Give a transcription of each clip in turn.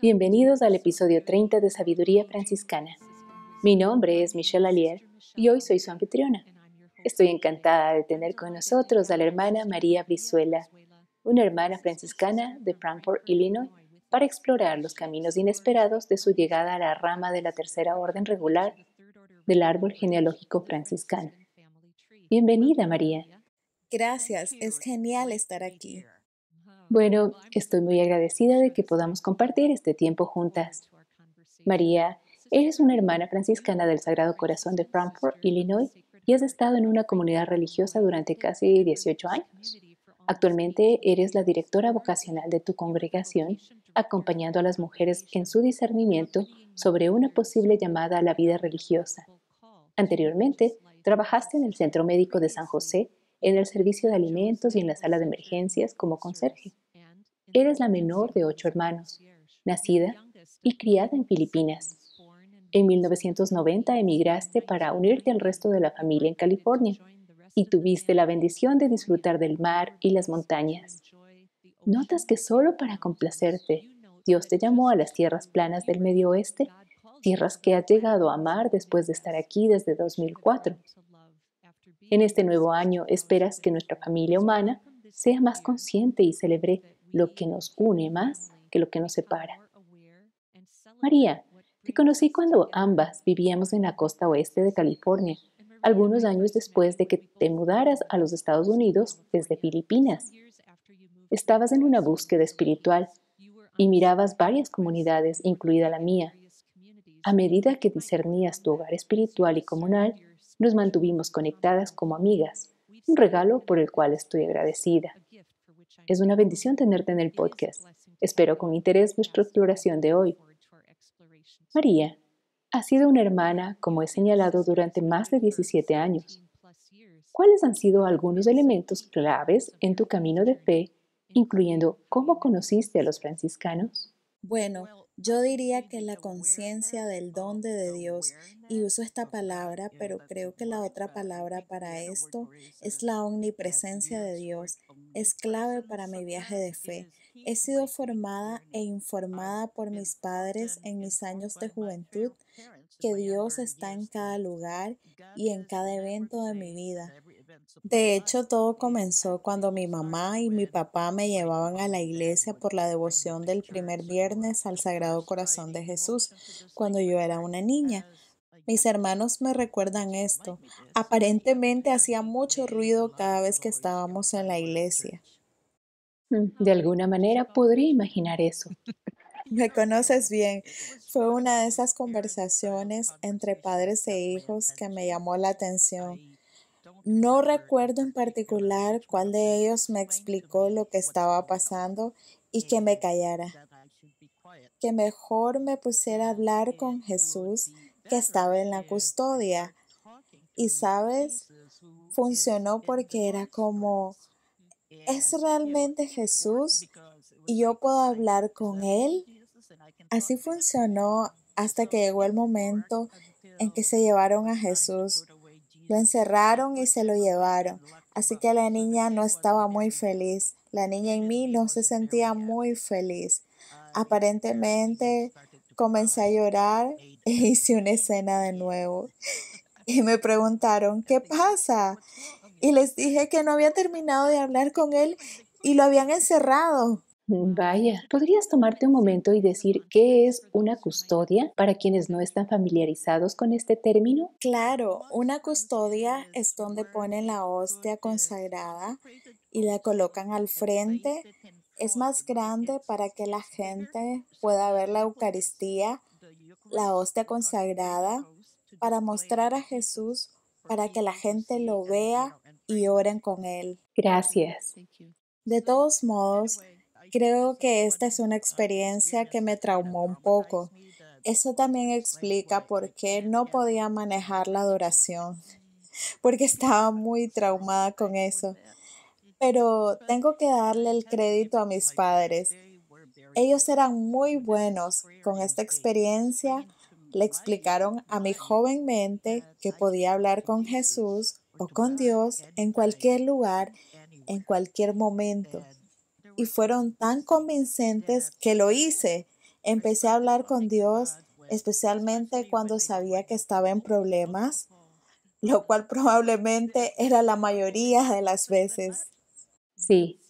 Bienvenidos al episodio 30 de Sabiduría Franciscana. Mi nombre es Michelle Alier y hoy soy su anfitriona. Estoy encantada de tener con nosotros a la hermana María Brizuela, una hermana franciscana de Frankfort, Illinois, para explorar los caminos inesperados de su llegada a la rama de la tercera orden regular del árbol genealógico franciscano. Bienvenida, María. Gracias, es genial estar aquí. Bueno, estoy muy agradecida de que podamos compartir este tiempo juntas. María, eres una hermana franciscana del Sagrado Corazón de Frankfort, Illinois, y has estado en una comunidad religiosa durante casi 18 años. Actualmente eres la directora vocacional de tu congregación, acompañando a las mujeres en su discernimiento sobre una posible llamada a la vida religiosa. Anteriormente, trabajaste en el Centro Médico de San José en el servicio de alimentos y en la sala de emergencias como conserje. Eres la menor de ocho hermanos, nacida y criada en Filipinas. En 1990 emigraste para unirte al resto de la familia en California y tuviste la bendición de disfrutar del mar y las montañas. Notas que solo para complacerte, Dios te llamó a las tierras planas del Medio Oeste, tierras que has llegado a amar después de estar aquí desde 2004. En este nuevo año esperas que nuestra familia humana sea más consciente y celebre lo que nos une más que lo que nos separa. María, te conocí cuando ambas vivíamos en la costa oeste de California, algunos años después de que te mudaras a los Estados Unidos desde Filipinas. Estabas en una búsqueda espiritual y mirabas varias comunidades, incluida la mía. A medida que discernías tu hogar espiritual y comunal, nos mantuvimos conectadas como amigas, un regalo por el cual estoy agradecida. Es una bendición tenerte en el podcast. Espero con interés nuestra exploración de hoy. María has sido una hermana, como he señalado, durante más de 17 años. ¿Cuáles han sido algunos elementos claves en tu camino de fe, incluyendo cómo conociste a los franciscanos? Bueno, yo diría que la conciencia del um, don de Dios, y uso esta palabra, pero creo que la otra palabra para esto es la omnipresencia de Dios, um, es clave para mi viaje de fe. He sido formada e um, informada por mis padres en mis años de juventud que Dios está en cada lugar y en cada evento de mi vida. De hecho, todo comenzó cuando mi mamá y mi papá me llevaban a la iglesia por la devoción del primer viernes al Sagrado Corazón de Jesús, cuando yo era una niña. Mis hermanos me recuerdan esto. Aparentemente hacía mucho ruido cada vez que estábamos en la iglesia. Mm, de alguna manera podría imaginar eso. Me conoces bien. Fue una de esas conversaciones entre padres e hijos que me llamó la atención. No recuerdo en particular cuál de ellos me explicó lo que estaba pasando y que me callara, que mejor me pusiera a hablar con Jesús que estaba en la custodia. Y sabes, funcionó porque era como, ¿es realmente Jesús? ¿Y yo puedo hablar con Él? Así funcionó hasta que llegó el momento en que se llevaron a Jesús lo encerraron y se lo llevaron. Así que la niña no estaba muy feliz. La niña en mí no se sentía muy feliz. Aparentemente comencé a llorar e hice una escena de nuevo. Y me preguntaron, ¿qué pasa? Y les dije que no había terminado de hablar con él y lo habían encerrado. Vaya, ¿podrías tomarte un momento y decir qué es una custodia para quienes no están familiarizados con este término? Claro, una custodia es donde ponen la hostia consagrada y la colocan al frente. Es más grande para que la gente pueda ver la Eucaristía, la hostia consagrada, para mostrar a Jesús, para que la gente lo vea y oren con él. Gracias. De todos modos, Creo que esta es una experiencia que me traumó un poco. Eso también explica por qué no podía manejar la adoración, porque estaba muy traumada con eso. Pero tengo que darle el crédito a mis padres. Ellos eran muy buenos con esta experiencia. Le explicaron a mi joven mente que podía hablar con Jesús o con Dios en cualquier lugar, en cualquier momento y fueron tan convincentes que lo hice. Empecé a hablar con Dios, especialmente cuando sabía que estaba en problemas, lo cual probablemente era la mayoría de las veces. Sí.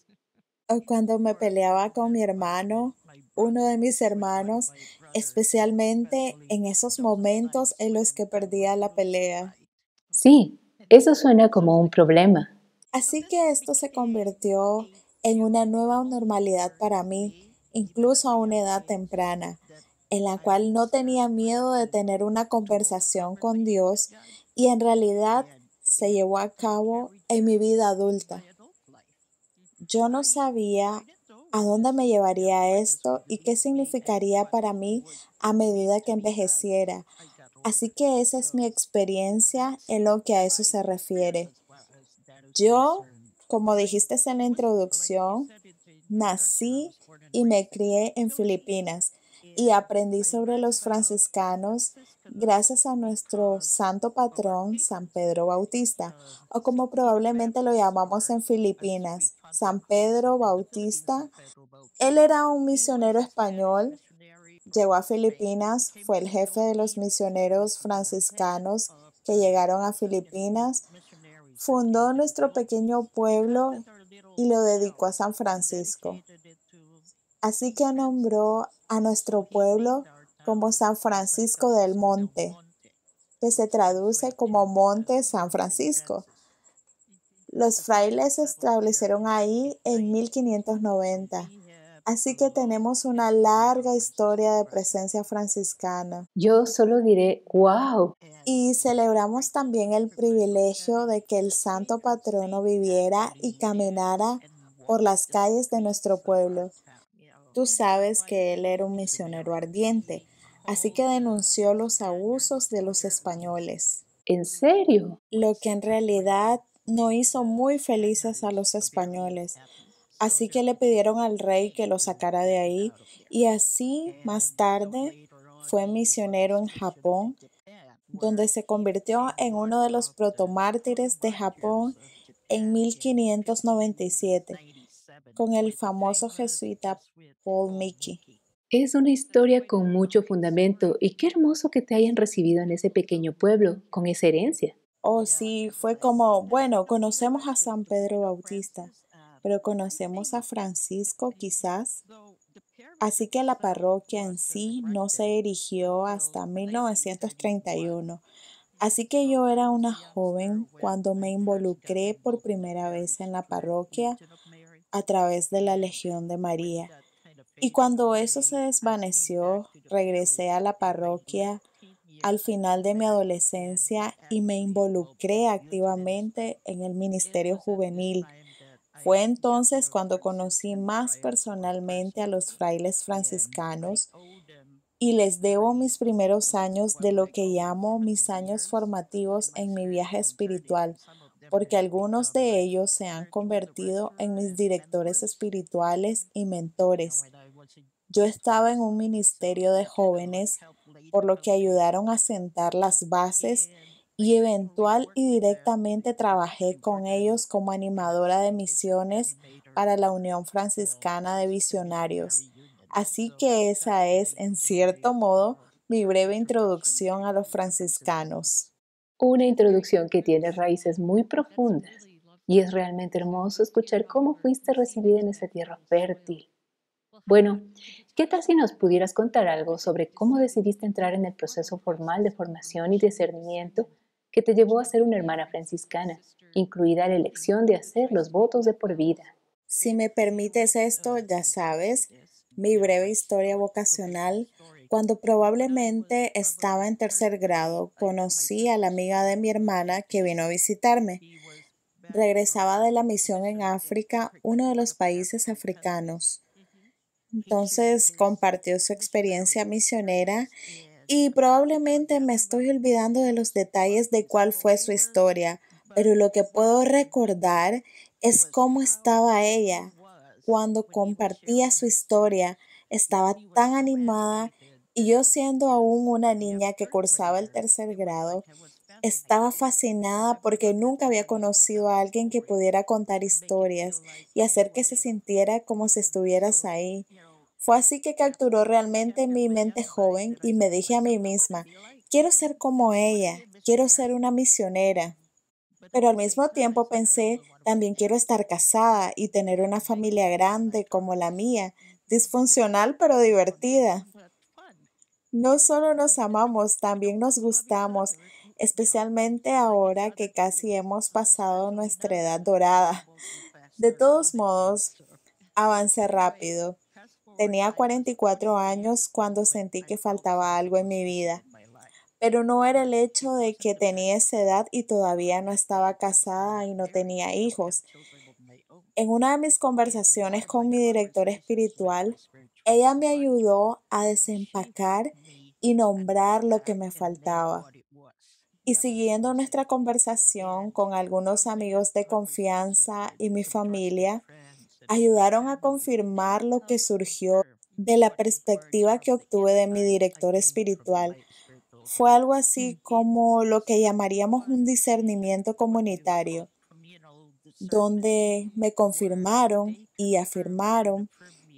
Cuando me peleaba con mi hermano, uno de mis hermanos, especialmente en esos momentos en los que perdía la pelea. Sí, eso suena como un problema. Así que esto se convirtió en una nueva normalidad para mí, incluso a una edad temprana, en la cual no tenía miedo de tener una conversación con Dios y en realidad se llevó a cabo en mi vida adulta. Yo no sabía a dónde me llevaría esto y qué significaría para mí a medida que envejeciera. Así que esa es mi experiencia en lo que a eso se refiere. Yo como dijiste en la introducción, nací y me crié en Filipinas y aprendí sobre los franciscanos gracias a nuestro santo patrón, San Pedro Bautista, o como probablemente lo llamamos en Filipinas, San Pedro Bautista. Él era un misionero español, llegó a Filipinas, fue el jefe de los misioneros franciscanos que llegaron a Filipinas, fundó nuestro pequeño pueblo y lo dedicó a San Francisco. Así que nombró a nuestro pueblo como San Francisco del Monte, que se traduce como Monte San Francisco. Los frailes se establecieron ahí en 1590 Así que tenemos una larga historia de presencia franciscana. Yo solo diré, wow. Y celebramos también el privilegio de que el santo patrono viviera y caminara por las calles de nuestro pueblo. Tú sabes que él era un misionero ardiente, así que denunció los abusos de los españoles. ¿En serio? Lo que en realidad no hizo muy felices a los españoles, Así que le pidieron al rey que lo sacara de ahí y así más tarde fue misionero en Japón, donde se convirtió en uno de los protomártires de Japón en 1597 con el famoso jesuita Paul Mickey. Es una historia con mucho fundamento y qué hermoso que te hayan recibido en ese pequeño pueblo con esa herencia. Oh, sí, fue como, bueno, conocemos a San Pedro Bautista, pero conocemos a Francisco quizás. Así que la parroquia en sí no se erigió hasta 1931. Así que yo era una joven cuando me involucré por primera vez en la parroquia a través de la Legión de María. Y cuando eso se desvaneció, regresé a la parroquia al final de mi adolescencia y me involucré activamente en el Ministerio Juvenil fue entonces cuando conocí más personalmente a los frailes franciscanos y les debo mis primeros años de lo que llamo mis años formativos en mi viaje espiritual, porque algunos de ellos se han convertido en mis directores espirituales y mentores. Yo estaba en un ministerio de jóvenes, por lo que ayudaron a sentar las bases eh, y eventual y directamente trabajé con ellos como animadora de misiones para la Unión Franciscana de Visionarios. Así que esa es, en cierto modo, mi breve introducción a los franciscanos. Una introducción que tiene raíces muy profundas y es realmente hermoso escuchar cómo fuiste recibida en esa tierra fértil. Bueno, ¿qué tal si nos pudieras contar algo sobre cómo decidiste entrar en el proceso formal de formación y discernimiento que te llevó a ser una hermana franciscana, incluida la elección de hacer los votos de por vida. Si me permites esto, ya sabes, mi breve historia vocacional. Cuando probablemente estaba en tercer grado, conocí a la amiga de mi hermana que vino a visitarme. Regresaba de la misión en África, uno de los países africanos. Entonces compartió su experiencia misionera y probablemente me estoy olvidando de los detalles de cuál fue su historia, pero lo que puedo recordar es cómo estaba ella cuando compartía su historia. Estaba tan animada y yo siendo aún una niña que cursaba el tercer grado, estaba fascinada porque nunca había conocido a alguien que pudiera contar historias y hacer que se sintiera como si estuvieras ahí. Fue así que capturó realmente mi mente joven y me dije a mí misma, quiero ser como ella, quiero ser una misionera. Pero al mismo tiempo pensé, también quiero estar casada y tener una familia grande como la mía, disfuncional pero divertida. No solo nos amamos, también nos gustamos, especialmente ahora que casi hemos pasado nuestra edad dorada. De todos modos, avance rápido. Tenía 44 años cuando sentí que faltaba algo en mi vida, pero no era el hecho de que tenía esa edad y todavía no estaba casada y no tenía hijos. En una de mis conversaciones con mi director espiritual, ella me ayudó a desempacar y nombrar lo que me faltaba. Y siguiendo nuestra conversación con algunos amigos de confianza y mi familia, ayudaron a confirmar lo que surgió de la perspectiva que obtuve de mi director espiritual. Fue algo así como lo que llamaríamos un discernimiento comunitario, donde me confirmaron y afirmaron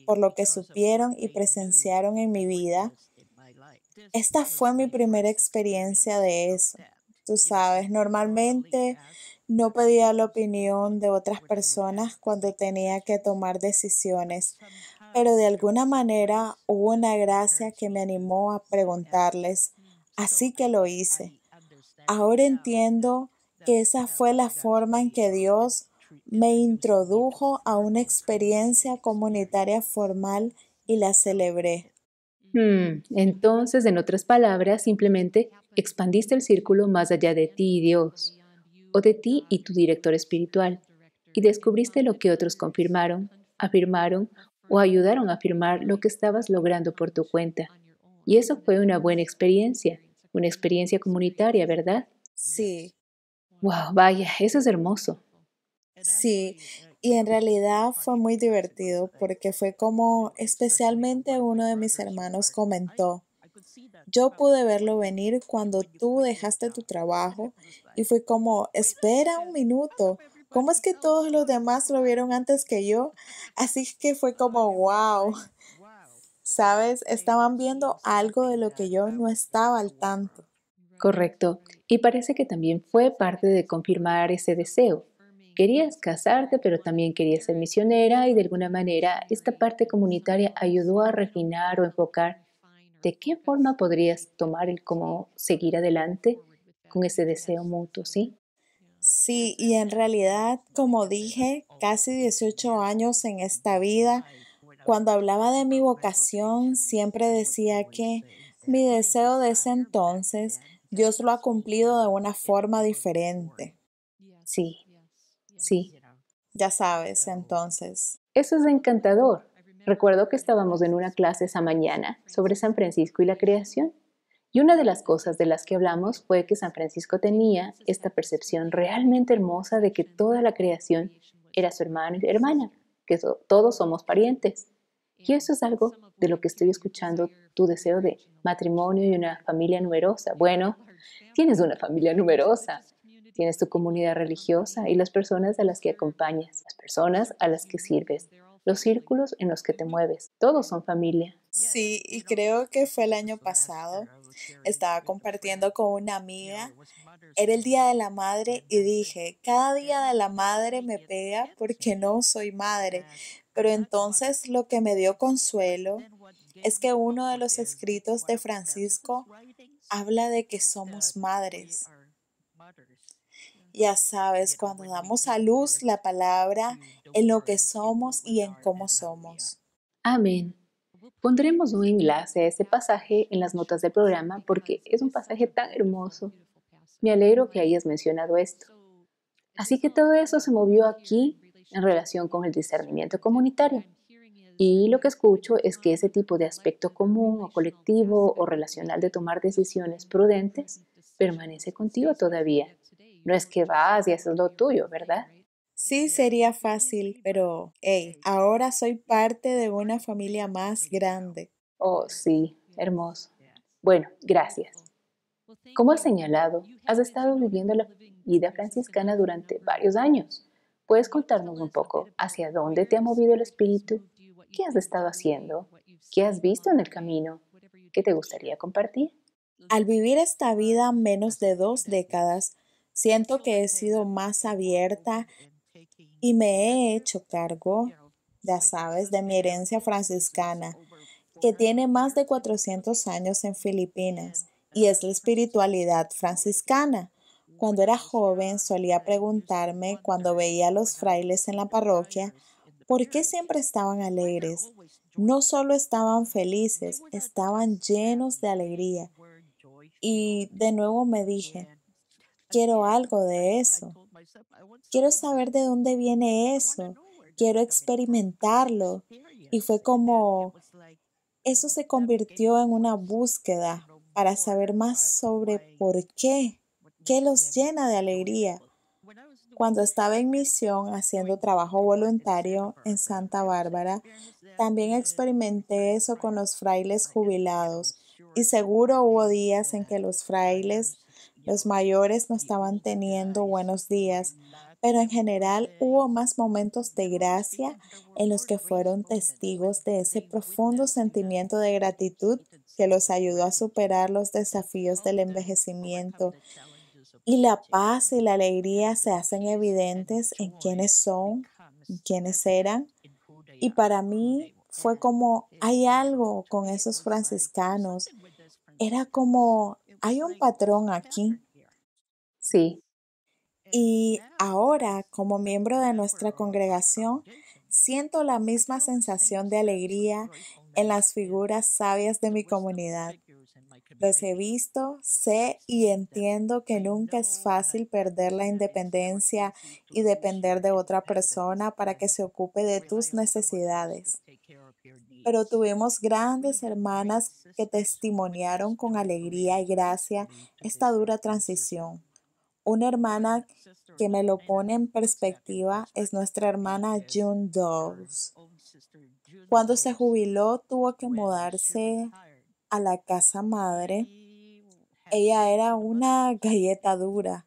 por lo que supieron y presenciaron en mi vida. Esta fue mi primera experiencia de eso. Tú sabes, normalmente no pedía la opinión de otras personas cuando tenía que tomar decisiones, ah, pero de alguna manera hubo una gracia que me animó a preguntarles, mm, así que lo hice. Ahora entiendo que esa fue la forma en que Dios me introdujo a una experiencia comunitaria formal y la celebré. Hmm, mm, entonces, en otras palabras, simplemente pues, expandiste el círculo más allá de ti y Dios o de ti y tu director espiritual, y descubriste lo que otros confirmaron, afirmaron o ayudaron a afirmar lo que estabas logrando por tu cuenta. Y eso fue una buena experiencia, una experiencia comunitaria, ¿verdad? Sí. Wow, vaya, eso es hermoso. Sí, y en realidad fue muy divertido porque fue como especialmente uno de mis hermanos comentó, yo pude verlo venir cuando tú dejaste tu trabajo y fue como, espera un minuto, ¿cómo es que todos los demás lo vieron antes que yo? Así que fue como, wow. ¿Sabes? Estaban viendo algo de lo que yo no estaba al tanto. Correcto. Y parece que también fue parte de confirmar ese deseo. Querías casarte, pero también querías ser misionera y de alguna manera esta parte comunitaria ayudó a refinar o enfocar ¿de qué forma podrías tomar el cómo seguir adelante con ese deseo mutuo, sí? Sí, y en realidad, como dije, casi 18 años en esta vida, cuando hablaba de mi vocación, siempre decía que mi deseo de ese entonces, Dios lo ha cumplido de una forma diferente. Sí, sí. Ya sabes, entonces. Eso es encantador. Recuerdo que estábamos en una clase esa mañana sobre San Francisco y la creación, y una de las cosas de las que hablamos fue que San Francisco tenía esta percepción realmente hermosa de que toda la creación era su hermano y hermana, que todos somos parientes. Y eso es algo de lo que estoy escuchando tu deseo de matrimonio y una familia numerosa. Bueno, tienes una familia numerosa, tienes tu comunidad religiosa y las personas a las que acompañas, las personas a las que sirves, los círculos en los que te mueves. Todos son familia. Sí, y creo que fue el año pasado. Estaba compartiendo con una amiga. Era el Día de la Madre y dije, cada día de la madre me pega porque no soy madre. Pero entonces lo que me dio consuelo es que uno de los escritos de Francisco habla de que somos madres ya sabes, cuando damos a luz la palabra en lo que somos y en cómo somos. Amén. Pondremos un enlace a ese pasaje en las notas del programa porque es un pasaje tan hermoso. Me alegro que hayas mencionado esto. Así que todo eso se movió aquí en relación con el discernimiento comunitario. Y lo que escucho es que ese tipo de aspecto común o colectivo o relacional de tomar decisiones prudentes permanece contigo todavía no es que vas y haces lo tuyo, ¿verdad? Sí, sería fácil, pero hey, ahora soy parte de una familia más grande. Oh, sí, hermoso. Bueno, gracias. Como has señalado, has estado viviendo la vida franciscana durante varios años. ¿Puedes contarnos un poco hacia dónde te ha movido el espíritu? ¿Qué has estado haciendo? ¿Qué has visto en el camino? ¿Qué te gustaría compartir? Al vivir esta vida menos de dos décadas, Siento que he sido más abierta y me he hecho cargo, ya sabes, de mi herencia franciscana, que tiene más de 400 años en Filipinas y es la espiritualidad franciscana. Cuando era joven solía preguntarme cuando veía a los frailes en la parroquia, ¿por qué siempre estaban alegres? No solo estaban felices, estaban llenos de alegría. Y de nuevo me dije, Quiero algo de eso. Quiero saber de dónde viene eso. Quiero experimentarlo. Y fue como, eso se convirtió en una búsqueda para saber más sobre por qué, qué los llena de alegría. Cuando estaba en misión haciendo trabajo voluntario en Santa Bárbara, también experimenté eso con los frailes jubilados y seguro hubo días en que los frailes los mayores no estaban teniendo buenos días, pero en general hubo más momentos de gracia en los que fueron testigos de ese profundo sentimiento de gratitud que los ayudó a superar los desafíos del envejecimiento. Y la paz y la alegría se hacen evidentes en quienes son, en quienes eran. Y para mí fue como, hay algo con esos franciscanos. Era como hay un patrón aquí. Sí. Y ahora, como miembro de nuestra congregación, siento la misma sensación de alegría en las figuras sabias de mi comunidad. Los he visto, sé y entiendo que nunca es fácil perder la independencia y depender de otra persona para que se ocupe de tus necesidades pero tuvimos grandes hermanas que testimoniaron con alegría y gracia esta dura transición. Una hermana que me lo pone en perspectiva es nuestra hermana June Dawes. Cuando se jubiló tuvo que mudarse a la casa madre. Ella era una galleta dura.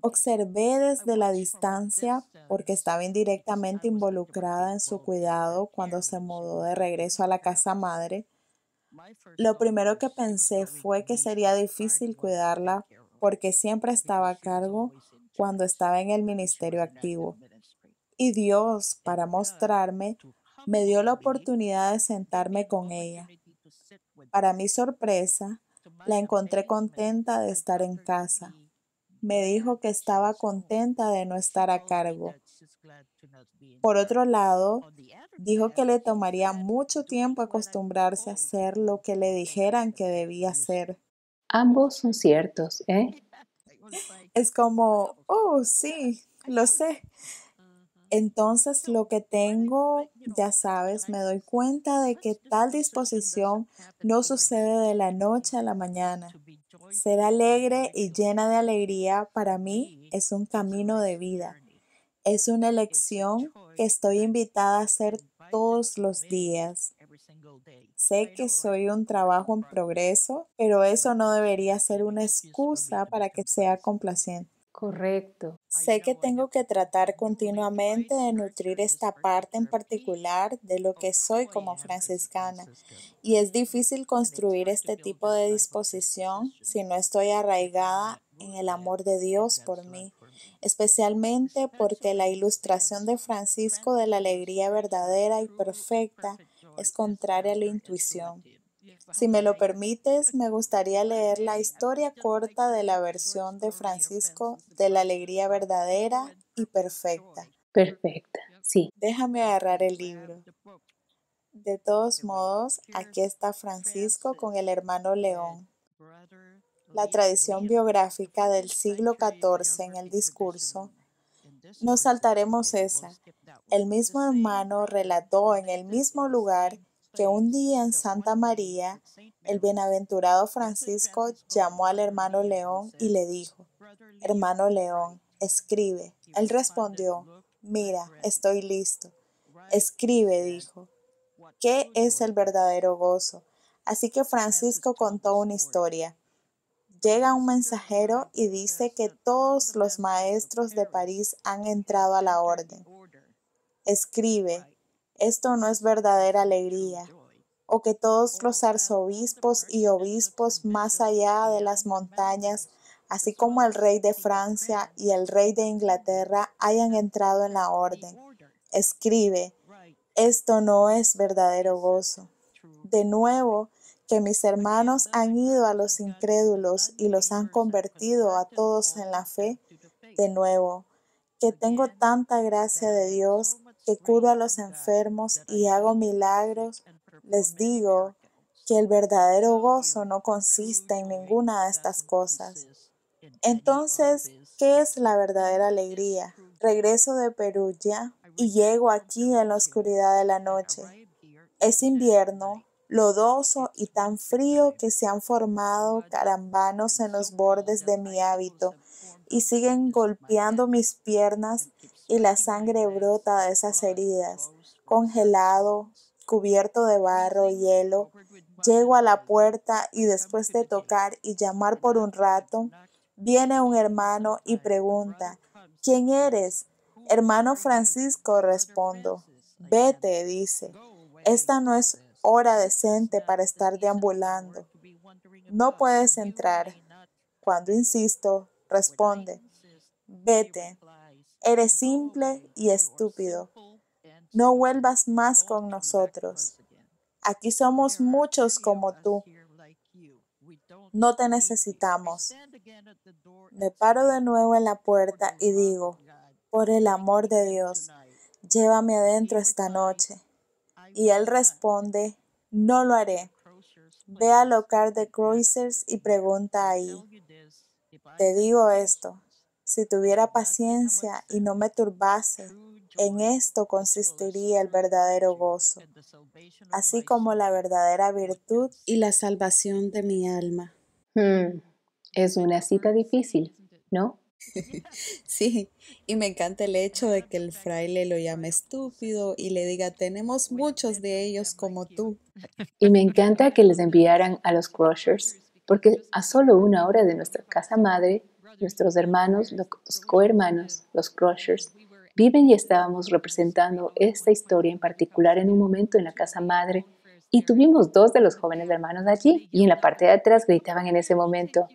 Observé desde la distancia porque estaba ah, indirectamente pues, involucrada en su cuidado cuando se mudó de regreso a la casa madre, lo primero que pensé fue que sería difícil cuidarla porque siempre estaba a cargo cuando estaba en el ministerio activo. Y Dios, para mostrarme, me dio la oportunidad de sentarme con ella. Para mi sorpresa, la encontré contenta de estar en casa me dijo que estaba contenta de no estar a cargo. Por otro lado, dijo que le tomaría mucho tiempo acostumbrarse a hacer lo que le dijeran que debía hacer. Ambos son ciertos, ¿eh? Es como, oh, sí, lo sé. Entonces lo que tengo, ya sabes, me doy cuenta de que tal disposición no sucede de la noche a la mañana. Ser alegre y llena de alegría para mí es un camino de vida. Es una elección que estoy invitada a hacer todos los días. Sé que soy un trabajo en progreso, pero eso no debería ser una excusa para que sea complaciente. Correcto. Sé que tengo que tratar continuamente de nutrir esta parte en particular de lo que soy como franciscana y es difícil construir este tipo de disposición si no estoy arraigada en el amor de Dios por mí, pues especialmente porque la ilustración de Francisco de la alegría verdadera y perfecta es contraria a la intuición. Si me lo permites, me gustaría leer la historia corta de la versión de Francisco de la alegría verdadera y perfecta. Perfecta, sí. Déjame agarrar el libro. De todos modos, aquí está Francisco con el hermano León. La tradición biográfica del siglo XIV en el discurso no saltaremos esa. El mismo hermano relató en el mismo lugar que un día en Santa María el bienaventurado Francisco llamó al hermano León y le dijo, Hermano León, escribe. Él respondió, Mira, estoy listo. Escribe, dijo, ¿qué es el verdadero gozo? Así que Francisco contó una historia. Llega un mensajero y dice que todos los maestros de París han entrado a la orden. Escribe, esto no es verdadera alegría. O que todos los arzobispos y obispos más allá de las montañas, así como el rey de Francia y el rey de Inglaterra, hayan entrado en la orden. Escribe, esto no es verdadero gozo. De nuevo, que mis hermanos han ido a los incrédulos y los han convertido a todos en la fe. De nuevo, que tengo tanta gracia de Dios que curo a los enfermos y hago milagros, les digo que el verdadero gozo no consiste en ninguna de estas cosas. Entonces, ¿qué es la verdadera alegría? Regreso de Perugia y llego aquí en la oscuridad de la noche. Es invierno, lodoso y tan frío que se han formado carambanos en los bordes de mi hábito y siguen golpeando mis piernas y la sangre brota de esas heridas. Congelado, cubierto de barro y hielo, llego a la puerta y después de tocar y llamar por un rato, viene un hermano y pregunta, ¿quién eres? Hermano Francisco, respondo. Vete, dice. Esta no es hora decente para estar deambulando. No puedes entrar. Cuando insisto, responde, vete, Eres simple y estúpido. No vuelvas más con nosotros. Aquí somos muchos como tú. No te necesitamos. Me paro de nuevo en la puerta y digo, por el amor de Dios, llévame adentro esta noche. Y él responde, no lo haré. Ve al local de Croisers y pregunta ahí. Te digo esto, si tuviera paciencia y no me turbase, en esto consistiría el verdadero gozo, así como la verdadera virtud y la salvación de mi alma. Hmm, es una cita difícil, ¿no? sí, y me encanta el hecho de que el fraile lo llame estúpido y le diga, tenemos muchos de ellos como tú. Y me encanta que les enviaran a los Crushers, porque a solo una hora de nuestra casa madre Nuestros hermanos, los cohermanos, los Crushers, viven y estábamos representando esta historia en particular en un momento en la casa madre y tuvimos dos de los jóvenes hermanos allí y en la parte de atrás gritaban en ese momento,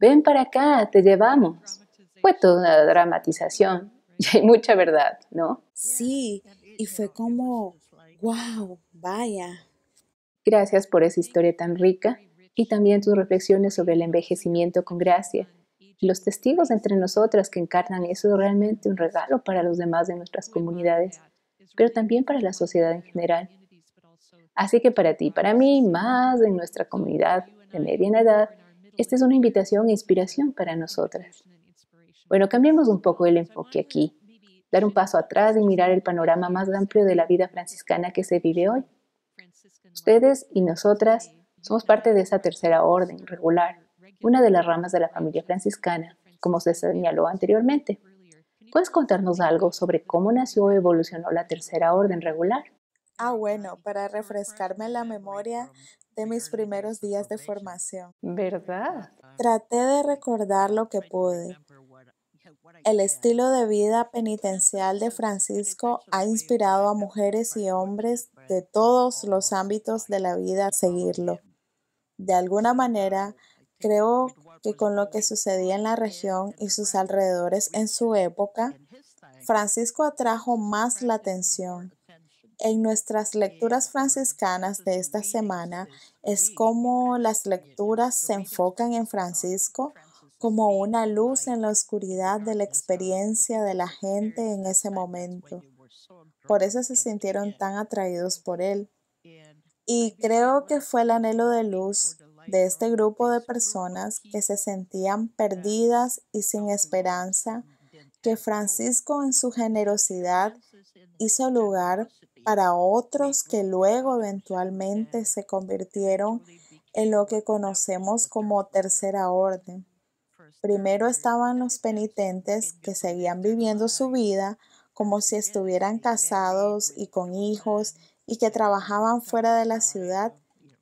ven para acá, te llevamos. Fue toda una dramatización y hay mucha verdad, ¿no? Sí, y fue como, wow, vaya. Gracias por esa historia tan rica y también tus reflexiones sobre el envejecimiento con gracia los testigos entre nosotras que encarnan eso es realmente un regalo para los demás de nuestras comunidades, pero también para la sociedad en general. Así que para ti, para mí, más en nuestra comunidad de mediana edad, esta es una invitación e inspiración para nosotras. Bueno, cambiemos un poco el enfoque aquí, dar un paso atrás y mirar el panorama más amplio de la vida franciscana que se vive hoy. Ustedes y nosotras somos parte de esa tercera orden regular, una de las ramas de la familia franciscana, como se señaló anteriormente. ¿Puedes contarnos algo sobre cómo nació o evolucionó la tercera orden regular? Ah, bueno, para refrescarme la memoria de mis primeros días de formación. ¿Verdad? Traté de recordar lo que pude. El estilo de vida penitencial de Francisco ha inspirado a mujeres y hombres de todos los ámbitos de la vida a seguirlo. De alguna manera, Creo que con lo que sucedía en la región y sus alrededores en su época, Francisco atrajo más la atención. En nuestras lecturas franciscanas de esta semana es como las lecturas se enfocan en Francisco como una luz en la oscuridad de la experiencia de la gente en ese momento. Por eso se sintieron tan atraídos por él. Y creo que fue el anhelo de luz de este grupo de personas que se sentían perdidas y sin esperanza, que Francisco en su generosidad hizo lugar para otros que luego eventualmente se convirtieron en lo que conocemos como tercera orden. Primero estaban los penitentes que seguían viviendo su vida como si estuvieran casados y con hijos y que trabajaban fuera de la ciudad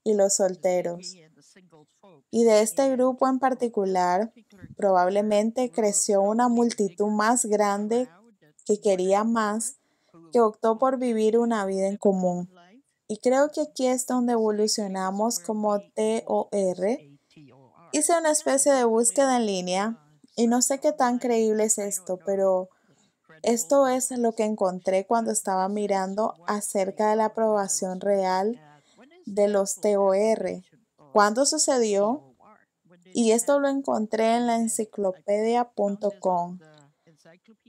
y los solteros, y de este grupo en particular, probablemente creció una multitud más grande que quería más, que optó por vivir una vida en común. Y creo que aquí es donde evolucionamos como TOR. Hice una especie de búsqueda en línea y no sé qué tan creíble es esto, pero esto es lo que encontré cuando estaba mirando acerca de la aprobación real de los TOR cuándo sucedió y esto lo encontré en la enciclopedia.com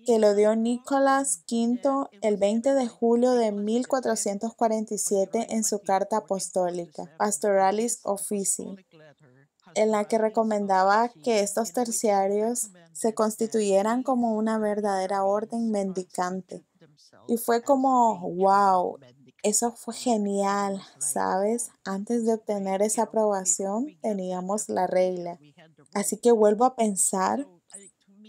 que lo dio Nicolás V el 20 de julio de 1447 en su carta apostólica, Pastoralis Offici, en la que recomendaba que estos terciarios se constituyeran como una verdadera orden mendicante. Y fue como, wow, eso fue genial, ¿sabes? Antes de obtener esa aprobación teníamos la regla. Así que vuelvo a pensar,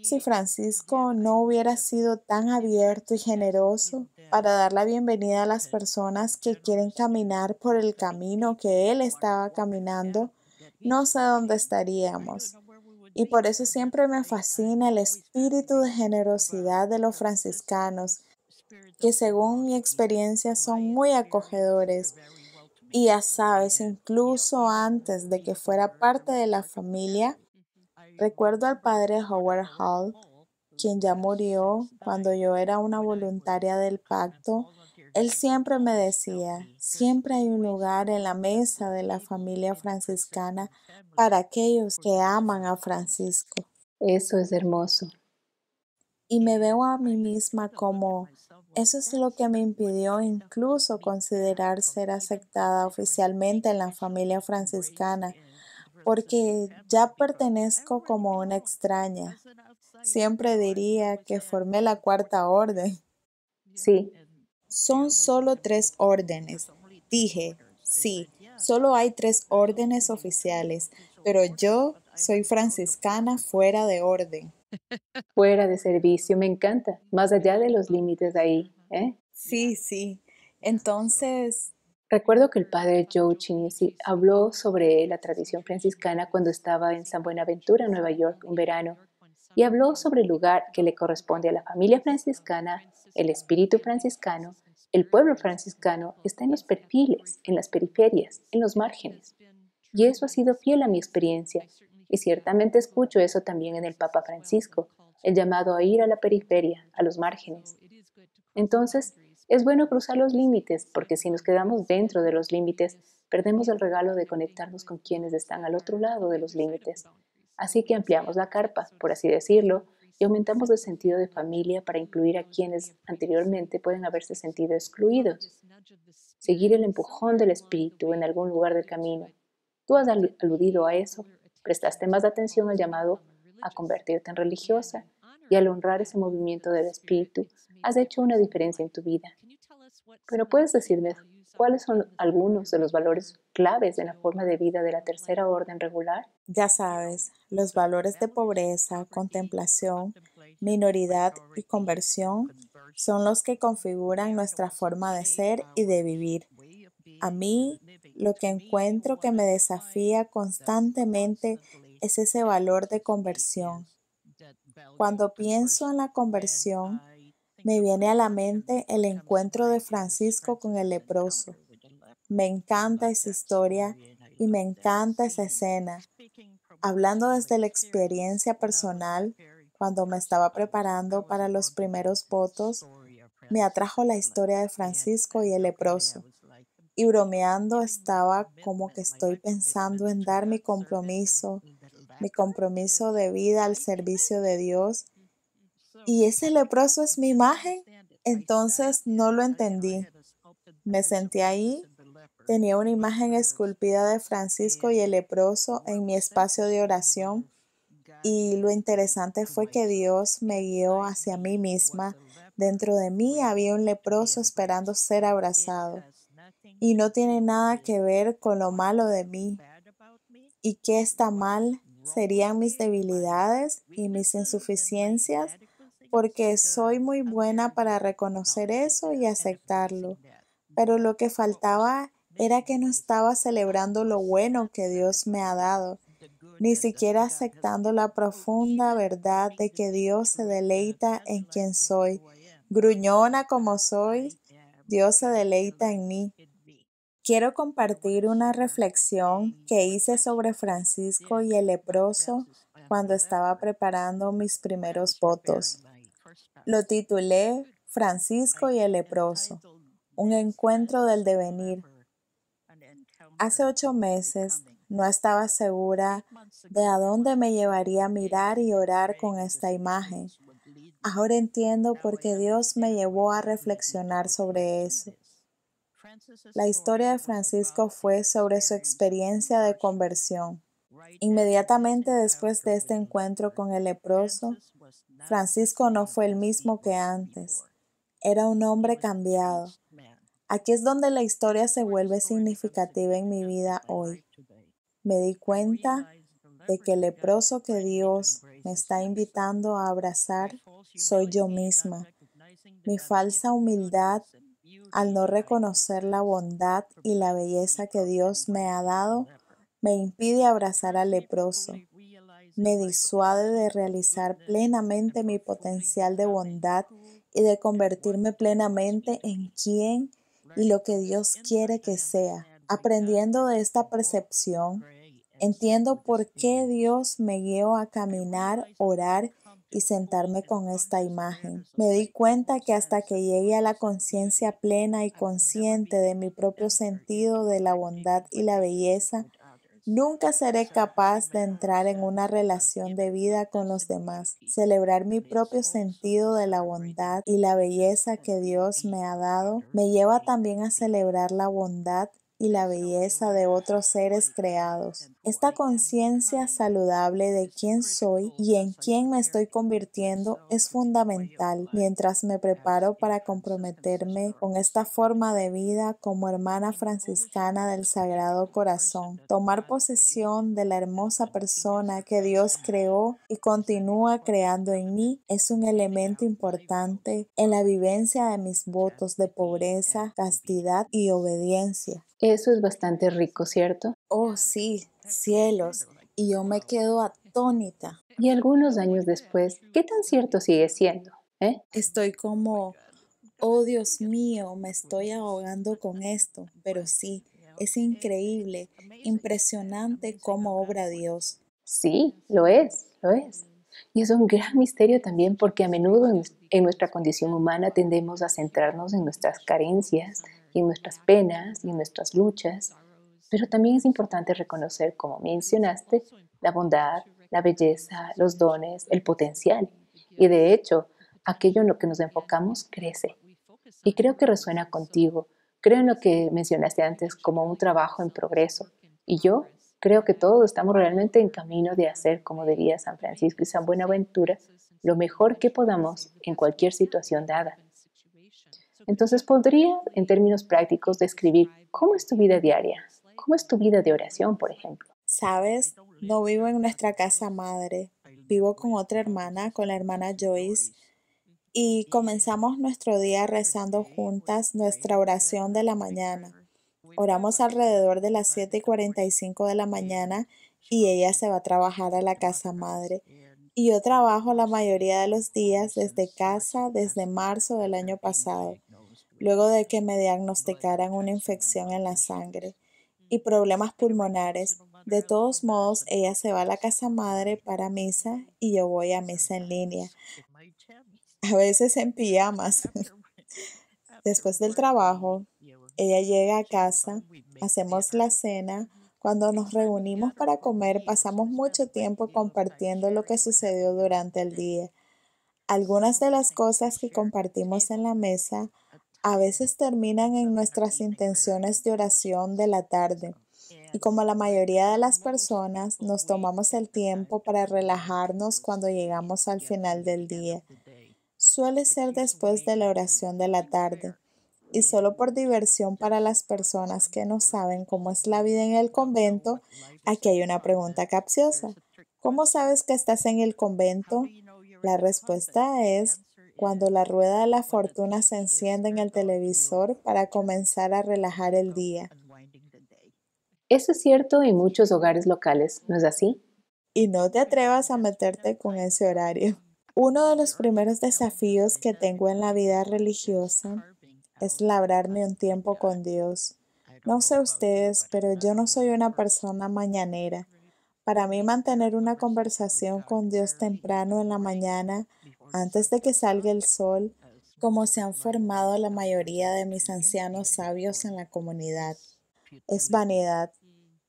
si Francisco no hubiera sido tan abierto y generoso para dar la bienvenida a las personas que quieren caminar por el camino que él estaba caminando, no sé dónde estaríamos. Y por eso siempre me fascina el espíritu de generosidad de los franciscanos que según mi experiencia son muy acogedores. Y ya sabes, incluso antes de que fuera parte de la familia, recuerdo al padre Howard Hall, quien ya murió cuando yo era una voluntaria del pacto. Él siempre me decía, siempre hay un lugar en la mesa de la familia franciscana para aquellos que aman a Francisco. Eso es hermoso. Y me veo a mí misma como eso es lo que me impidió incluso considerar ser aceptada oficialmente en la familia franciscana, porque ya pertenezco como una extraña. Siempre diría que formé la cuarta orden. Sí. Son solo tres órdenes. Dije, sí, solo hay tres órdenes oficiales, pero yo soy franciscana fuera de orden fuera de servicio, me encanta, más allá de los límites ahí. ¿eh? Sí, sí. Entonces... Recuerdo que el padre Joe Chinisi habló sobre la tradición franciscana cuando estaba en San Buenaventura, Nueva York, un verano, y habló sobre el lugar que le corresponde a la familia franciscana, el espíritu franciscano, el pueblo franciscano está en los perfiles, en las periferias, en los márgenes. Y eso ha sido fiel a mi experiencia y ciertamente escucho eso también en el Papa Francisco, el llamado a ir a la periferia, a los márgenes. Entonces, es bueno cruzar los límites, porque si nos quedamos dentro de los límites, perdemos el regalo de conectarnos con quienes están al otro lado de los límites. Así que ampliamos la carpa, por así decirlo, y aumentamos el sentido de familia para incluir a quienes anteriormente pueden haberse sentido excluidos. Seguir el empujón del espíritu en algún lugar del camino. Tú has aludido a eso prestaste más atención al llamado a convertirte en religiosa y al honrar ese movimiento del espíritu, has hecho una diferencia en tu vida. Pero puedes decirme cuáles son algunos de los valores claves de la forma de vida de la tercera orden regular? Ya sabes, los valores de pobreza, contemplación, minoridad y conversión son los que configuran nuestra forma de ser y de vivir. A mí lo que encuentro que me desafía constantemente es ese valor de conversión. Cuando pienso en la conversión, me viene a la mente el encuentro de Francisco con el leproso. Me encanta esa historia y me encanta esa escena. Hablando desde la experiencia personal, cuando me estaba preparando para los primeros votos, me atrajo la historia de Francisco y el leproso y bromeando estaba como que estoy pensando en dar mi compromiso, mi compromiso de vida al servicio de Dios. Y ese leproso es mi imagen. Entonces no lo entendí. Me senté ahí. Tenía una imagen esculpida de Francisco y el leproso en mi espacio de oración. Y lo interesante fue que Dios me guió hacia mí misma. Dentro de mí había un leproso esperando ser abrazado y no tiene nada que ver con lo malo de mí. ¿Y qué está mal? Serían mis debilidades y mis insuficiencias, porque soy muy buena para reconocer eso y aceptarlo. Pero lo que faltaba era que no estaba celebrando lo bueno que Dios me ha dado, ni siquiera aceptando la profunda verdad de que Dios se deleita en quien soy. Gruñona como soy, Dios se deleita en mí. Quiero compartir una reflexión que hice sobre Francisco y el leproso cuando estaba preparando mis primeros votos. Lo titulé Francisco y el leproso, un encuentro del devenir. Hace ocho meses no estaba segura de a dónde me llevaría a mirar y orar con esta imagen. Ahora entiendo por qué Dios me llevó a reflexionar sobre eso. La historia de Francisco fue sobre su experiencia de conversión. Inmediatamente después de este encuentro con el leproso, Francisco no fue el mismo que antes. Era un hombre cambiado. Aquí es donde la historia se vuelve significativa en mi vida hoy. Me di cuenta de que el leproso que Dios me está invitando a abrazar soy yo misma. Mi falsa humildad al no reconocer la bondad y la belleza que Dios me ha dado, me impide abrazar al leproso, me disuade de realizar plenamente mi potencial de bondad y de convertirme plenamente en quien y lo que Dios quiere que sea. Aprendiendo de esta percepción, entiendo por qué Dios me guió a caminar, orar y sentarme con esta imagen. Me di cuenta que hasta que llegue a la conciencia plena y consciente de mi propio sentido de la bondad y la belleza, Nunca seré capaz de entrar en una relación de vida con los demás, celebrar mi propio sentido de la bondad y la belleza que Dios me ha dado. Me lleva también a celebrar la bondad y la belleza de otros seres creados. Esta conciencia saludable de quién soy y en quién me estoy convirtiendo es fundamental mientras me preparo para comprometerme con esta forma de vida como hermana franciscana del Sagrado Corazón, tomar posesión de la hermosa persona que Dios creó y continúa creando en mí es un elemento importante en la vivencia de mis votos de pobreza, castidad y obediencia. Eso es bastante rico, ¿cierto? Oh, sí, cielos. Y yo me quedo atónita. Y algunos años después, ¿qué tan cierto sigue siendo? Eh? Estoy como, oh Dios mío, me estoy ahogando con esto, pero sí, es increíble, impresionante cómo obra Dios. Sí, lo es, lo es. Y es un gran misterio también porque a menudo en, en, nuestra condición humana tendemos a centrarnos en nuestras carencias, y en nuestras penas y en nuestras luchas, pero también es importante reconocer, como mencionaste, la bondad, la belleza, los dones, el potencial. Y de hecho, aquello en lo que nos enfocamos crece. Y creo que resuena contigo. Creo en lo que mencionaste antes como un trabajo en progreso. Y yo creo que todos estamos realmente en camino de hacer, como diría San Francisco y San Buenaventura, lo mejor que podamos en cualquier situación dada. Entonces podría, en términos prácticos, describir cómo es tu vida diaria, cómo es tu vida de oración, por ejemplo. Sabes, no vivo en nuestra casa madre, vivo con otra hermana, con la hermana Joyce, y comenzamos nuestro día rezando juntas nuestra oración de la mañana. Oramos alrededor de las 7 y 45 de la mañana y ella se va a trabajar a la casa madre. Y yo trabajo la mayoría de los días desde casa desde marzo del año pasado luego de que me diagnosticaran una infección en la sangre y problemas pulmonares. De todos modos, ella se va a la casa madre para misa y yo voy a misa en línea, a veces en pijamas. Después del trabajo, ella llega a casa, hacemos la cena. Cuando nos reunimos para comer, pasamos mucho tiempo compartiendo lo que sucedió durante el día. Algunas de las cosas que compartimos en la mesa a veces terminan en nuestras intenciones de oración de la tarde. Y como la mayoría de las personas, nos tomamos el tiempo para relajarnos cuando llegamos al final del día. Suele ser después de la oración de la tarde. Y solo por diversión para las personas que no saben cómo es la vida en el convento, aquí hay una pregunta capciosa. ¿Cómo sabes que estás en el convento? La respuesta es cuando la rueda de la fortuna se enciende en el televisor para comenzar a relajar el día. Eso es cierto en muchos hogares locales, ¿no es así? Y no te atrevas a meterte con ese horario. Uno de los primeros desafíos que tengo en la vida religiosa es labrarme un tiempo con Dios. No sé ustedes, pero yo no soy una persona mañanera. Para mí mantener una conversación con Dios temprano en la mañana antes de que salga el sol, como se han formado la mayoría de mis ancianos sabios en la comunidad. Es vanidad.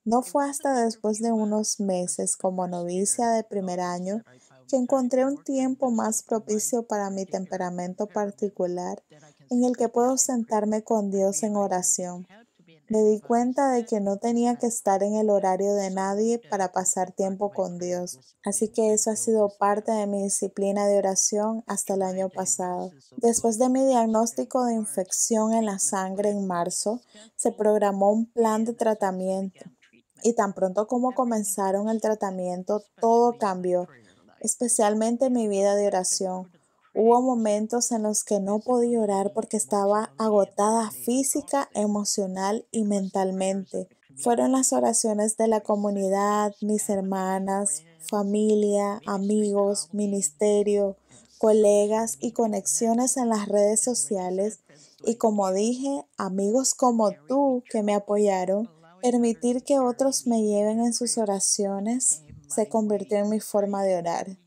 No fue hasta después de unos meses como novicia de primer año que encontré un tiempo más propicio para mi temperamento particular en el que puedo sentarme con Dios en oración me di cuenta de que no tenía que estar en el horario de nadie para pasar tiempo con Dios. Así que eso ha sido parte de mi disciplina de oración hasta el año pasado. Después de mi diagnóstico de infección en la sangre en marzo, se programó un plan de tratamiento. Y tan pronto como comenzaron el tratamiento, todo cambió, especialmente mi vida de oración Hubo momentos en los que no podía orar porque estaba agotada física, emocional y mentalmente. Fueron las oraciones de la comunidad, mis hermanas, familia, amigos, ministerio, colegas y conexiones en las redes sociales y como dije, amigos como tú que me apoyaron, permitir que otros me lleven en sus oraciones se convirtió en mi forma de orar.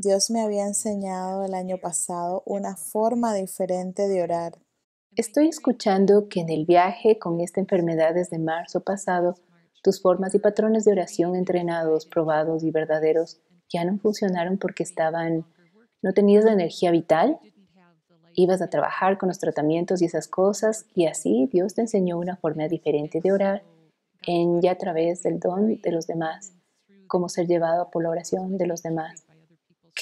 Dios me había enseñado el año pasado una forma diferente de orar. Estoy escuchando que en el viaje con esta enfermedad desde marzo pasado, tus formas y patrones de oración entrenados, probados y verdaderos ya no funcionaron porque estaban, no tenías la energía vital, ibas a trabajar con los tratamientos y esas cosas, y así Dios te enseñó una forma diferente de orar en y a través del don de los demás, como ser llevado por la oración de los demás.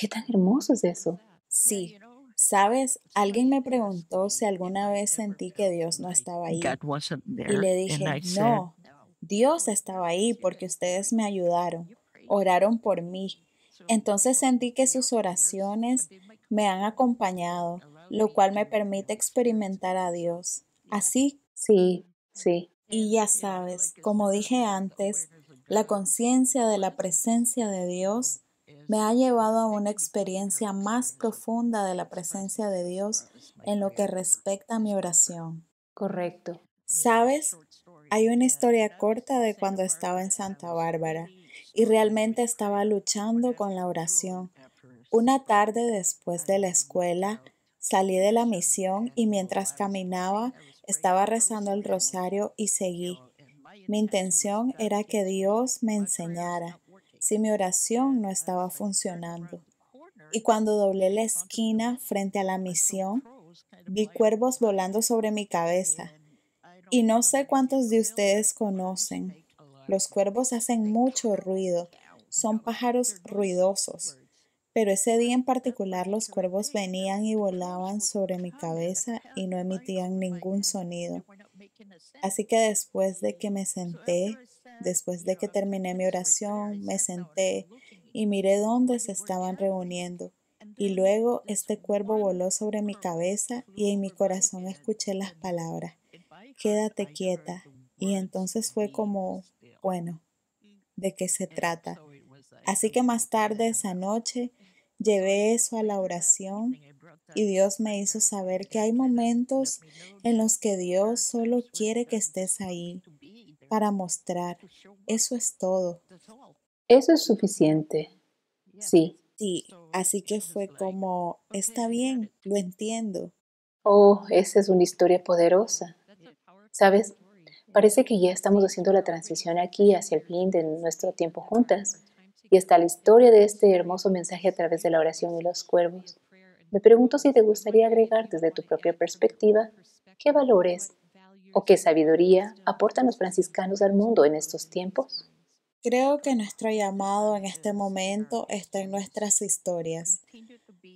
Qué tan hermoso es eso. Sí. Sabes, alguien me preguntó si alguna vez sentí que Dios no estaba ahí. Y le dije, no, Dios estaba ahí porque ustedes me ayudaron, oraron por mí. Entonces sentí que sus oraciones me han acompañado, lo cual me permite experimentar a Dios. Así. Sí, sí. Y ya sabes, como dije antes, la conciencia de la presencia de Dios me ha llevado a una experiencia más profunda de la presencia de Dios en lo que respecta a mi oración. Correcto. Sabes, hay una historia corta de cuando estaba en Santa Bárbara y realmente estaba luchando con la oración. Una tarde después de la escuela, salí de la misión y mientras caminaba, estaba rezando el rosario y seguí. Mi intención era que Dios me enseñara si mi oración no estaba funcionando. Y cuando doblé la esquina frente a la misión, vi cuervos volando sobre mi cabeza. Y no sé cuántos de ustedes conocen. Los cuervos hacen mucho ruido, son pájaros ruidosos. Pero ese día en particular los cuervos venían y volaban sobre mi cabeza y no emitían ningún sonido. Así que después de que me senté, Después de que terminé mi oración, me senté y miré dónde se estaban reuniendo. Y luego este cuervo voló sobre mi cabeza y en mi corazón escuché las palabras, quédate quieta. Y entonces fue como, este, bueno, ¿de qué se trata? Así que más tarde esa noche llevé eso a la oración y Dios me hizo saber que hay momentos en los que Dios solo quiere que estés ahí, para mostrar. Eso es todo. Eso es suficiente. Sí. Sí, así que fue como, está bien, lo entiendo. Oh, esa es una historia poderosa. ¿Sabes? Parece que ya estamos haciendo la transición aquí hacia el fin de nuestro tiempo juntas. Y está la historia de este hermoso mensaje a través de la oración y los cuervos. Me pregunto si te gustaría agregar desde tu propia perspectiva qué valores o qué sabiduría aportan los franciscanos al mundo en estos tiempos? Creo que nuestro llamado en este momento está en nuestras historias,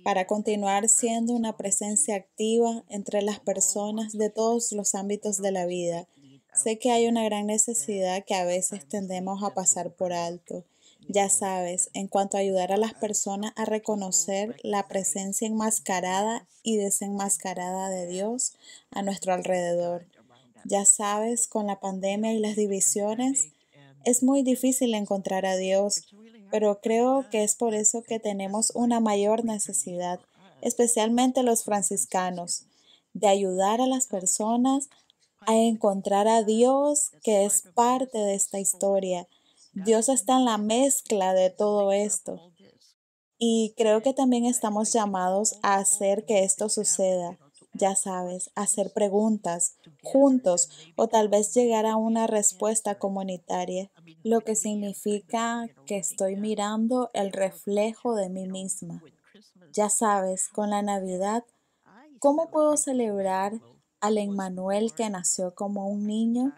para continuar siendo una presencia activa entre las personas de todos los ámbitos de la vida. Sé que hay una gran necesidad que a veces tendemos a pasar por alto. Ya sabes, en cuanto a ayudar a las personas a reconocer la presencia enmascarada y desenmascarada de Dios a nuestro alrededor ya sabes, con la pandemia y las divisiones, es muy difícil encontrar a Dios, pero creo que es por eso que tenemos una mayor necesidad, especialmente los franciscanos, de ayudar a las personas a encontrar a Dios que es parte de esta historia. Dios está en la mezcla de todo esto. Y creo que también estamos llamados a hacer que esto suceda ya sabes, hacer preguntas juntos o tal vez llegar a una respuesta comunitaria, lo que significa que estoy mirando el reflejo de mí misma. Ya sabes, con la Navidad, ¿cómo puedo celebrar al Emmanuel que nació como un niño,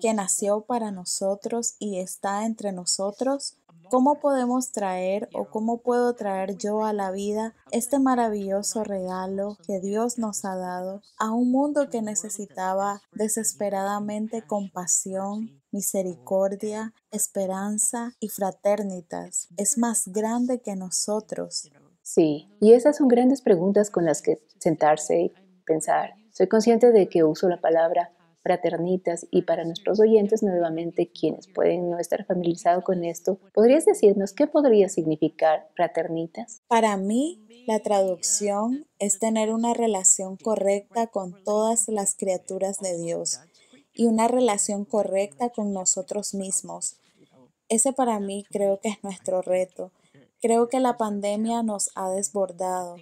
que nació para nosotros y está entre nosotros? ¿Cómo podemos traer o cómo puedo traer yo a la vida este maravilloso regalo que Dios nos ha dado a un mundo que necesitaba desesperadamente compasión, misericordia, esperanza y fraternitas? Es más grande que nosotros. Sí, y esas son grandes preguntas con las que sentarse y pensar. Soy consciente de que uso la palabra fraternitas y para nuestros oyentes nuevamente quienes pueden no estar familiarizados con esto, ¿podrías decirnos qué podría significar fraternitas? Para mí, la traducción es tener una relación correcta con todas las criaturas de Dios y una relación correcta con nosotros mismos. Ese para mí creo que es nuestro reto. Creo que la pandemia nos ha desbordado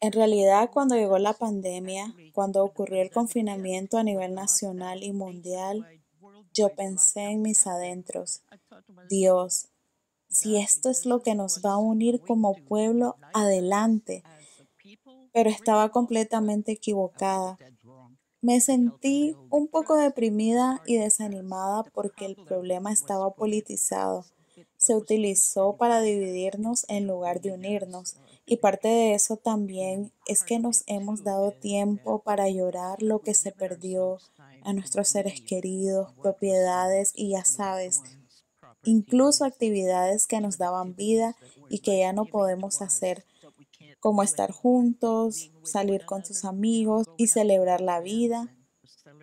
en realidad, cuando llegó la pandemia, cuando ocurrió el confinamiento a nivel nacional y mundial, yo pensé en mis adentros, Dios, si esto es lo que nos va a unir como pueblo, adelante. Pero estaba completamente equivocada. Me sentí un poco deprimida y desanimada porque el problema estaba politizado se utilizó para dividirnos en lugar de unirnos. Y parte de eso también es que nos hemos dado tiempo para llorar lo que se perdió a nuestros seres queridos, propiedades y ya sabes, incluso actividades que nos daban vida y que ya no podemos hacer, como estar juntos, salir con sus amigos y celebrar la vida.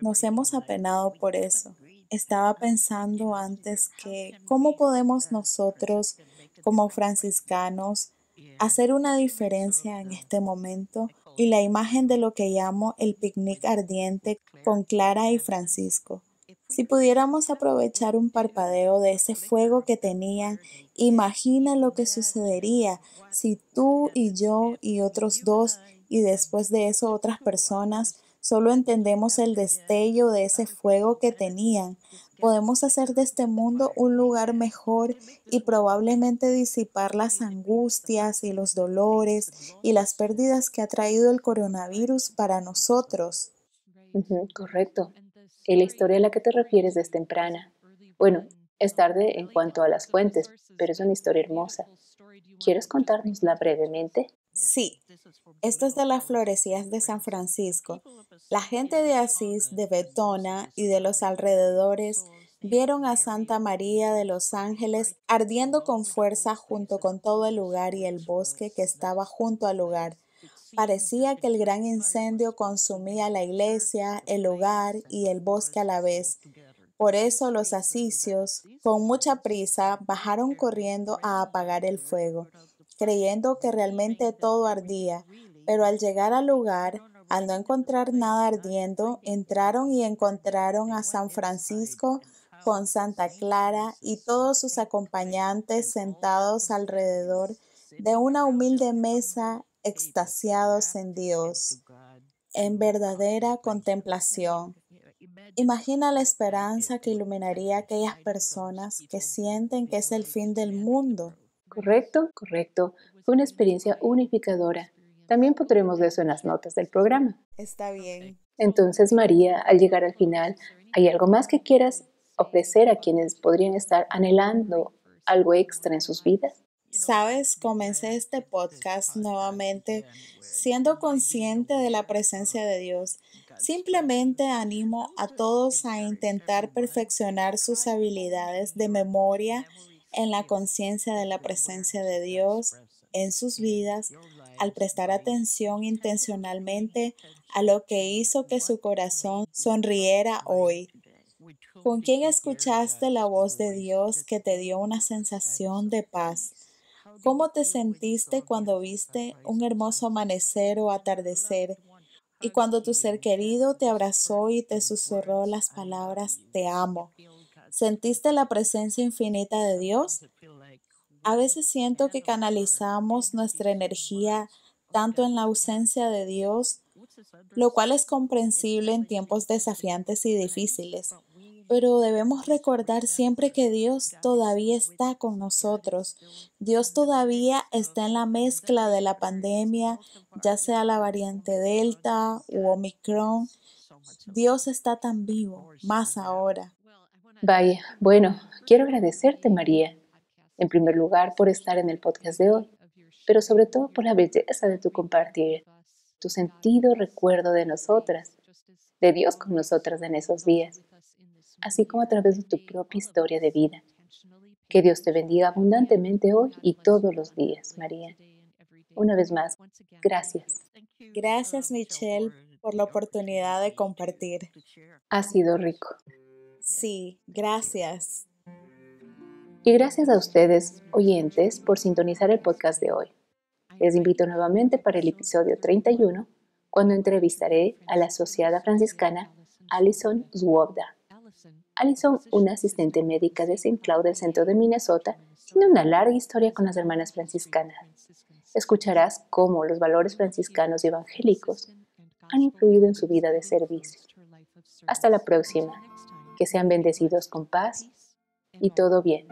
Nos hemos apenado por eso estaba pensando antes que cómo podemos nosotros como franciscanos hacer una diferencia en este momento y la imagen de lo que llamo el picnic ardiente con Clara y Francisco. Si pudiéramos aprovechar un parpadeo de ese fuego que tenían, imagina lo que sucedería si tú y yo y otros dos y después de eso otras personas Solo entendemos el destello de ese fuego que tenían. Podemos hacer de este mundo un lugar mejor y probablemente disipar las angustias y los dolores y las pérdidas que ha traído el coronavirus para nosotros. correcto. Y la historia a la que te refieres es temprana. Bueno, es tarde en cuanto a las fuentes, pero es una historia hermosa. ¿Quieres contárnosla brevemente? Sí, esto es de las florecías de San Francisco. La gente de Asís, de Betona y de los alrededores vieron a Santa María de los Ángeles ardiendo con fuerza junto con todo el lugar y el bosque que estaba junto al lugar. Parecía que el gran incendio consumía la iglesia, el hogar y el bosque a la vez. Por eso los asisios, con mucha prisa, bajaron corriendo a apagar el fuego creyendo que realmente todo ardía, pero al llegar al lugar, al no encontrar nada ardiendo, entraron y encontraron a San Francisco con Santa Clara y todos sus acompañantes sentados alrededor de una humilde mesa, extasiados en Dios, en verdadera contemplación. Imagina la esperanza que iluminaría aquellas personas que sienten que es el fin del mundo Correcto, correcto. Fue una experiencia unificadora. También pondremos eso en las notas del programa. Está bien. Entonces, María, al llegar al final, ¿hay algo más que quieras ofrecer a quienes podrían estar anhelando algo extra en sus vidas? Sabes, comencé este podcast nuevamente siendo consciente de la presencia de Dios. Simplemente animo a todos a intentar perfeccionar sus habilidades de memoria en la conciencia de la presencia de Dios en sus vidas al prestar atención intencionalmente a lo que hizo que su corazón sonriera hoy. ¿Con quién escuchaste la voz de Dios que te dio una sensación de paz? ¿Cómo te sentiste cuando viste un hermoso amanecer o atardecer? Y cuando tu ser querido te abrazó y te susurró las palabras, te amo. ¿Sentiste la presencia infinita de Dios? A veces siento que canalizamos nuestra energía tanto en la ausencia de Dios, lo cual es comprensible en tiempos desafiantes y difíciles. Pero debemos recordar siempre que Dios todavía está con nosotros. Dios todavía está en la mezcla de la pandemia, ya sea la variante Delta u Omicron. Dios está tan vivo, más ahora. Vaya, bueno, quiero agradecerte, María, en primer lugar por estar en el podcast de hoy, pero sobre todo por la belleza de tu compartir, tu sentido recuerdo de nosotras, de Dios con nosotras en esos días, así como a través de tu propia historia de vida. Que Dios te bendiga abundantemente hoy y todos los días, María. Una vez más, gracias. Gracias, Michelle, por la oportunidad de compartir. Ha sido rico. Sí, gracias. Y gracias a ustedes, oyentes, por sintonizar el podcast de hoy. Les invito nuevamente para el episodio 31, cuando entrevistaré a la asociada franciscana Alison Zwobda. Alison, una asistente médica de St. Cloud del centro de Minnesota, tiene una larga historia con las hermanas franciscanas. Escucharás cómo los valores franciscanos y evangélicos han influido en su vida de servicio. Hasta la próxima que sean bendecidos con paz y todo bien.